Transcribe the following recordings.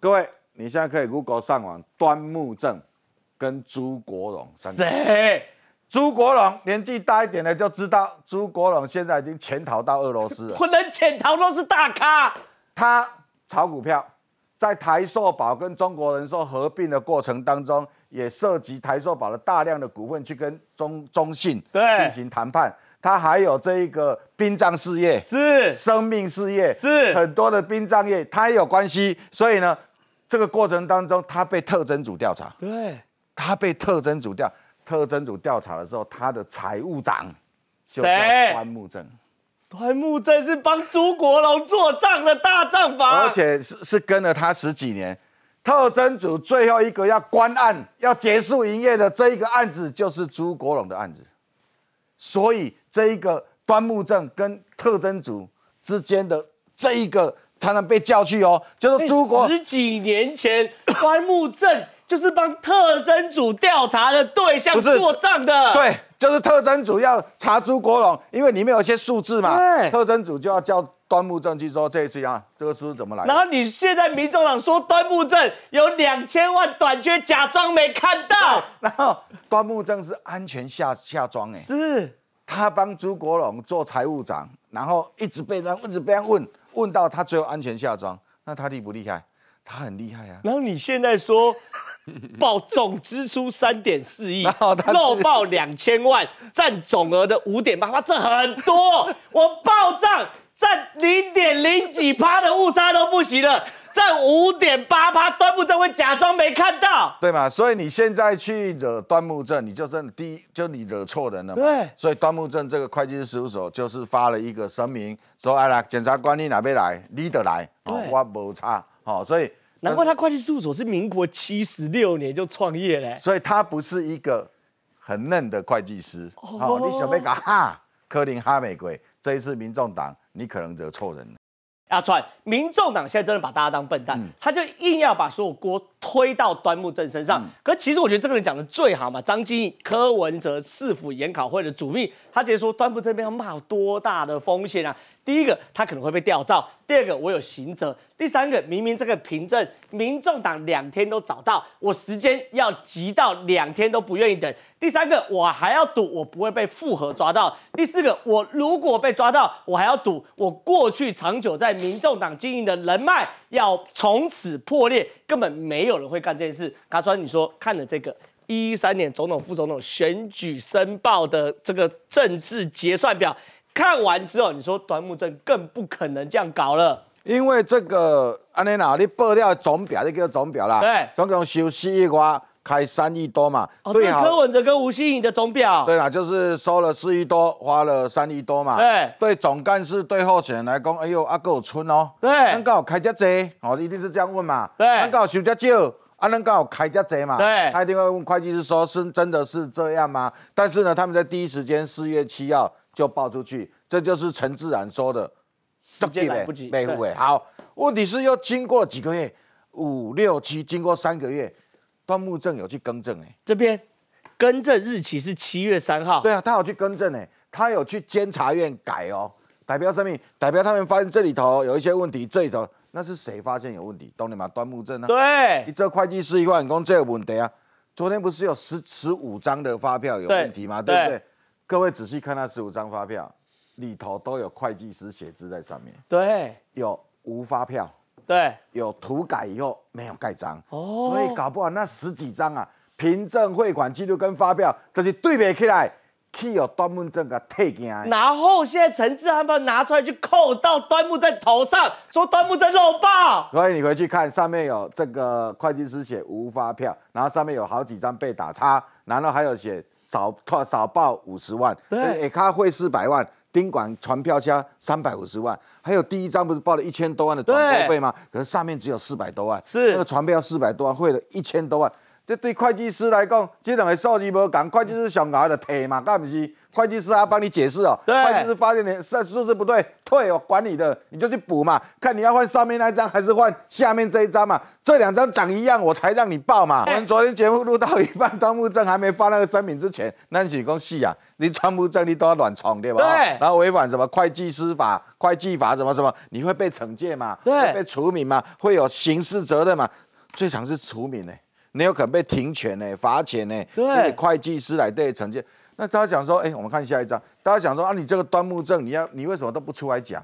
各位，你现在可以 Google 上网，端木正跟朱国荣。谁？朱国荣年纪大一点的就知道，朱国荣现在已经潜逃到俄罗斯。不能潜逃都是大咖。他炒股票，在台塑宝跟中国人寿合并的过程当中，也涉及台塑宝的大量的股份去跟中中信进行谈判。他还有这一个殡葬事业，是生命事业，是很多的殡葬业，他也有关系，所以呢。这个过程当中，他被特征组调查。对，他被特征组调，特征组调查的时候，他的财务长叫端木正。端木正是帮朱国隆做账的大账房，而且是是跟了他十几年。特征组最后一个要关案、要结束营业的这一个案子，就是朱国隆的案子。所以这一个端木正跟特征组之间的这一个。常常被叫去哦，就是朱国十几年前端 木正就是帮特征组调查的对象做账的，对，就是特征组要查朱国荣，因为里面有些数字嘛，特征组就要叫端木正去说这一句啊，这个数字怎么来？然后你现在民众党说端木正有两千万短缺，假装没看到。然后端木正是安全下下装哎，是他帮朱国荣做财务长，然后一直被人一直被人问。问到他只有安全下装，那他厉不厉害？他很厉害啊。然后你现在说，报总支出三点四亿，漏报两千万，占总额的五点八，八，这很多。我报账占零点零几趴的误差都不行了，在五点八趴，端木正会假装没看到，对吗？所以你现在去惹端木正，你就是第一，就你惹错人了。对，所以端木正这个会计师事务所就是发了一个声明，说：“哎呀，检察官你哪边来？你得来，我无差哦。”所以，难怪他会计事务所是民国七十六年就创业嘞，所以他不是一个很嫩的会计师。哦你小妹个哈，柯林哈玫瑰，这一次民众党，你可能惹错人了。阿川，民众党现在真的把大家当笨蛋，他就硬要把所有锅推到端木正身上。可其实我觉得这个人讲的最好嘛，张基、柯文哲市府研考会的主秘，他直接说端木这边要冒多大的风险啊？第一个，他可能会被调到；第二个，我有刑责；第三个，明明这个凭证，民众党两天都找到，我时间要急到两天都不愿意等；第三个，我还要赌我不会被复核抓到；第四个，我如果被抓到，我还要赌我过去长久在民众党经营的人脉要从此破裂，根本没有人会干这件事。卡川，你说看了这个一一三年总统副总统选举申报的这个政治结算表。看完之后，你说端木正更不可能这样搞了，因为这个安尼啦，你报料总表，这叫总表啦，对，总共收四亿瓜，开三亿多嘛。哦，这柯文哲跟吴兴颖的总表。对啦，就是收了四亿多，花了三亿多嘛。对，对，总干事对候选人来讲，哎呦，阿个有剩哦。对。能够开这多，哦，一定是这样问嘛。对。能够收这少，啊，能够开这多嘛。对。他一定会问会计师，说是真的是这样吗？但是呢，他们在第一时间四月七号。就爆出去，这就是陈自然说的，时间来不及，没户哎。好，问题是又经过了几个月，五六七，经过三个月，端木正有去更正哎。这边更正日期是七月三号。对啊，他有去更正哎，他有去监察院改哦。代表什么？代表他们发现这里头有一些问题，这里头那是谁发现有问题？懂你吗？端木正啊。对，你这会计师一万员工这有问题啊。昨天不是有十十五张的发票有问题吗？对不对？各位仔细看那十五张发票，里头都有会计师写字在上面。对，有无发票？对，有涂改以后没有盖章。哦，所以搞不好那十几张啊凭证、汇款记录跟发票都是对比起来，去有端木正的退件。然后现在陈志安把拿出来去扣到端木正头上，说端木正漏报。所以你回去看上面有这个会计师写无发票，然后上面有好几张被打叉，然后还有写。少少报五十万，呃，他啡四百万，宾馆船票加三百五十万，还有第一张不是报了一千多万的船票费吗？可是上面只有四百多万，是那个船票四百多万，汇了一千多万。这对会计师来讲，这两个数字无讲，会计师上牙了退嘛，干不是？会计师还帮你解释哦，会计师发现你数数字不对，退哦，管你的，你就去补嘛。看你要换上面那一张还是换下面这一张嘛？这两张长一样，我才让你报嘛。我们昨天节目录到一半，端木正还没发那个声明之前，那你是讲戏啊？你端木正你都要乱闯对吧？对，然后违反什么会计师法、会计法什么什么，你会被惩戒嘛？对，被除名嘛？会有刑事责任嘛？最常是除名诶。你有可能被停权呢，罚钱呢，对会计师来对惩戒。那他讲说，哎，我们看下一张，大家讲说啊，你这个端木正，你要你为什么都不出来讲？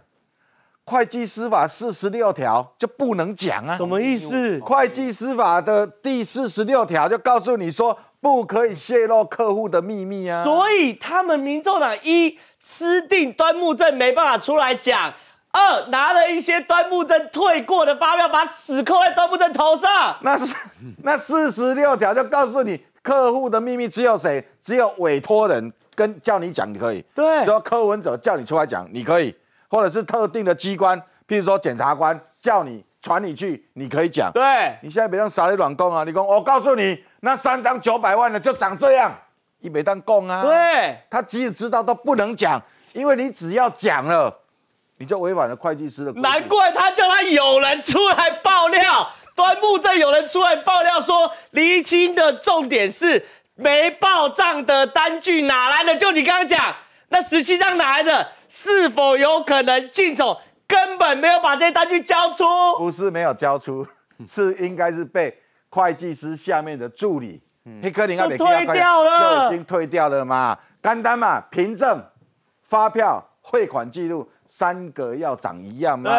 会计司法四十六条就不能讲啊？什么意思？会计司法的第四十六条就告诉你说，不可以泄露客户的秘密啊。所以他们民众党一吃定端木正，没办法出来讲。二拿了一些端木正退过的发票，把屎扣在端木正头上。那是 那四十六条，就告诉你客户的秘密只有谁，只有委托人跟叫你讲，你可以。对，说柯文哲叫你出来讲，你可以，或者是特定的机关，譬如说检察官叫你传你去，你可以讲。对，你现在别让傻人乱供啊！你跟我告诉你，那三张九百万的就长这样，你别当供啊。对，他即使知道都不能讲，因为你只要讲了。你就违反了会计师的。难怪他叫他有人出来爆料，端木镇有人出来爆料说厘清的重点是没报账的单据哪来的？就你刚刚讲那十七张哪来的？是否有可能进总根本没有把这些单据交出？不是没有交出，是应该是被会计师下面的助理黑科林那边退掉了，就已经退掉了嘛，单单嘛凭证、发票、汇款记录。三个要长一样吗？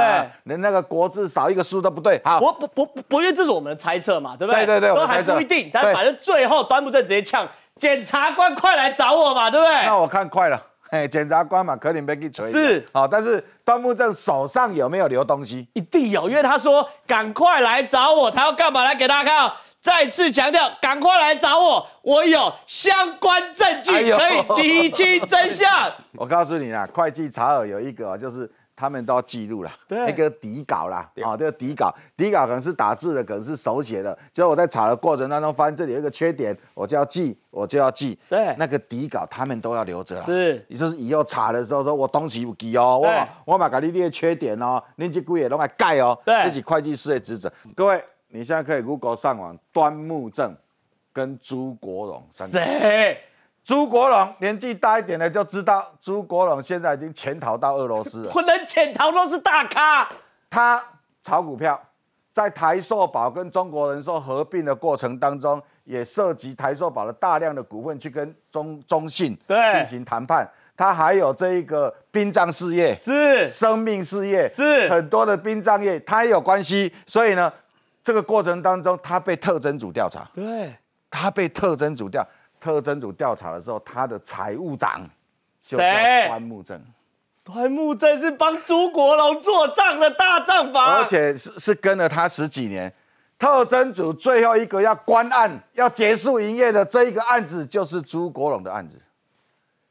连那个国字少一个数都不对。好，不不不不，因为这是我们的猜测嘛，对不对？对对对，我还不一定。但反正最后端木正直接呛，检察官快来找我嘛，对不对？那我看快了，嘿，检察官嘛，可能被给锤是，好，但是端木正手上有没有留东西？一定有，因为他说赶快来找我，他要干嘛？来给大家看啊。再次强调，赶快来找我，我有相关证据可以厘清真相。我告诉你啦，会计查尔有一个，就是他们都要记录了，一个底稿啦，啊，这个底稿，底稿可能是打字的，可能是手写的。就是我在查的过程当中发现这里有一个缺点，我就要记，我就要记。对，那个底稿他们都要留着。是，你就是以后查的时候，说我东西有记哦，我我把搞了一点缺点哦，年纪姑也拢来盖哦，对，这是会计师的职责。各位。你现在可以 Google 上网，端木正跟朱国荣，谁？朱国荣年纪大一点的就知道，朱国荣现在已经潜逃到俄罗斯。不能潜逃都是大咖。他炒股票，在台塑宝跟中国人寿合并的过程当中，也涉及台塑宝的大量的股份去跟中中信进行谈判。他还有这一个殡葬事业，是生命事业，是很多的殡葬业，他也有关系，所以呢。这个过程当中，他被特征组调查。对，他被特征组调特征组调查的时候，他的财务长，谁？端木正。端木正是帮朱国荣做账的大账房，而且是是跟了他十几年。特征组最后一个要关案、要结束营业的这一个案子，就是朱国荣的案子。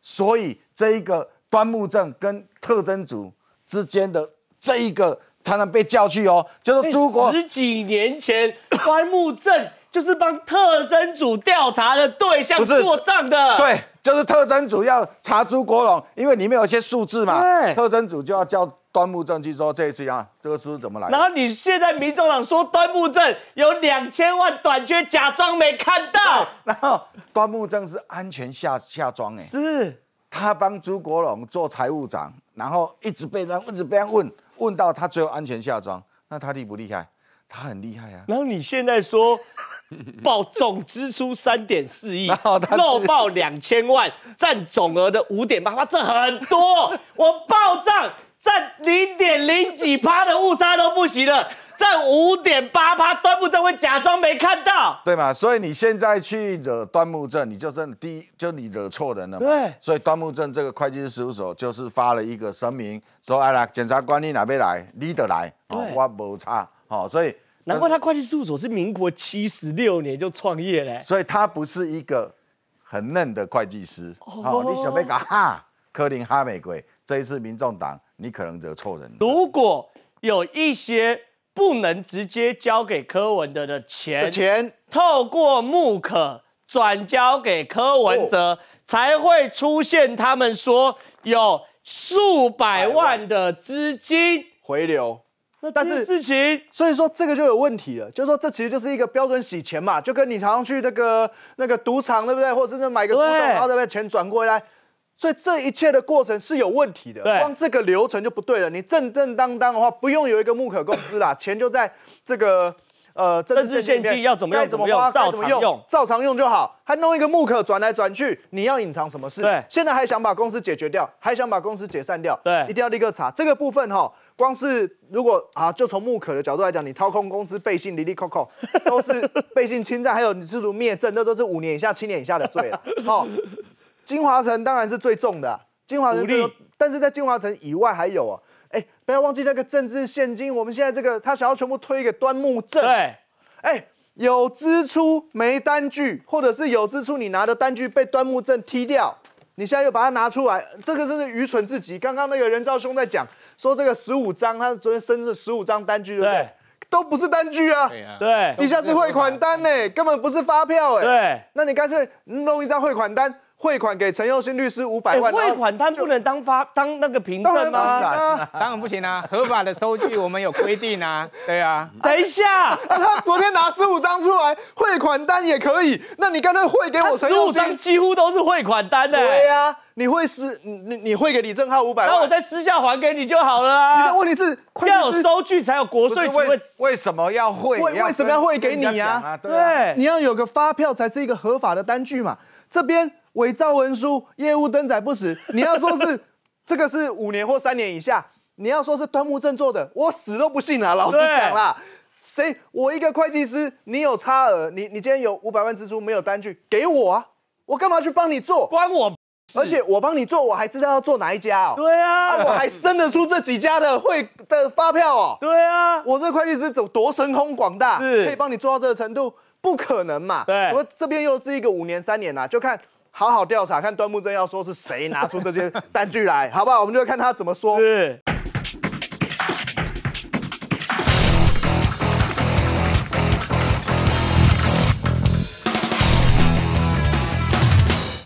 所以这一个端木正跟特征组之间的这一个。常常被叫去哦，就是朱国十几年前端 木正就是帮特侦组调查的对象做账的，对，就是特侦组要查朱国荣，因为里面有一些数字嘛，特侦组就要叫端木正去说这一次啊，这个数字怎么来然后你现在民众党说端木正有两千万短缺，假装没看到。然后端木正是安全下下装哎，是他帮朱国荣做财务长，然后一直被人一直被人问。问到他只有安全下装，那他厉不厉害？他很厉害啊。然后你现在说，报总支出三点四亿，漏报两千万，占总额的五点八趴，这很多。我报账占零点零几趴的误差都不行的。在五点八趴，端木正会假装没看到，对吗？所以你现在去惹端木正，你就真第一，就你惹错人了。对，所以端木正这个会计师事务所就是发了一个声明，说：“哎呀，检察官你哪边来？你得来，我无差。”哦，所以难怪他会计事务所是民国七十六年就创业嘞，所以他不是一个很嫩的会计师。哦，你小贝个哈科林哈玫瑰，这一次民众党你可能惹错人。如果有一些。不能直接交给柯文哲的钱，钱透过木可转交给柯文哲，才会出现他们说有数百万的资金回流。那但是事情，所以说这个就有问题了，就说这其实就是一个标准洗钱嘛，就跟你常常去那个那个赌场，对不对？或者是买个古董，然后再把钱转过来。所以这一切的过程是有问题的，光这个流程就不对了。你正正当当的话，不用有一个木可公司啦，钱就在这个呃政治献金要怎么样怎么花，照常用，照常用就好。还弄一个木可转来转去，你要隐藏什么事？现在还想把公司解决掉，还想把公司解散掉？对，一定要立刻查这个部分哈。光是如果啊，就从木可的角度来讲，你掏空公司，背信离离扣扣，都是背信侵占，还有你试图灭证，那都是五年以下、七年以下的罪了。好。金华城当然是最重的，金华城有，但是在金华城以外还有啊，哎，不要忘记那个政治现金，我们现在这个他想要全部推给端木镇，对，哎，有支出没单据，或者是有支出你拿的单据被端木镇踢掉，你现在又把它拿出来，这个真是愚蠢至极。刚刚那个人造兄在讲说这个十五张，他昨天生日十五张单据，对不对？都不是单据啊，对，一下是汇款单呢，根本不是发票，哎，对，那你干脆弄一张汇款单。汇款给陈佑新律师五百万，汇款单不能当发当那个凭证吗？当然不行啊，合法的收据我们有规定啊。对啊，等一下，那他昨天拿十五张出来，汇款单也可以。那你刚才汇给我陈佑张几乎都是汇款单呢。对呀，你会私你你你汇给李正浩五百万，那我再私下还给你就好了。啊。你的问题是，要收据才有国税局。为什么要汇？为什么要汇给你呀？对，你要有个发票才是一个合法的单据嘛。这边伪造文书、业务登载不实，你要说是这个是五年或三年以下，你要说是端木正做的，我死都不信啊！老实讲啦，谁？我一个会计师，你有差额，你你今天有五百万支出没有单据，给我啊！我干嘛去帮你做？关我？而且我帮你做，我还知道要做哪一家哦。对啊，我还生得出这几家的会的发票哦。对啊，我这会计师怎多神通广大，可以帮你做到这个程度？不可能嘛。对。我这边又是一个五年、三年啦，就看好好调查，看端木正要说是谁拿出这些单据来，好不好？我们就看他怎么说。是。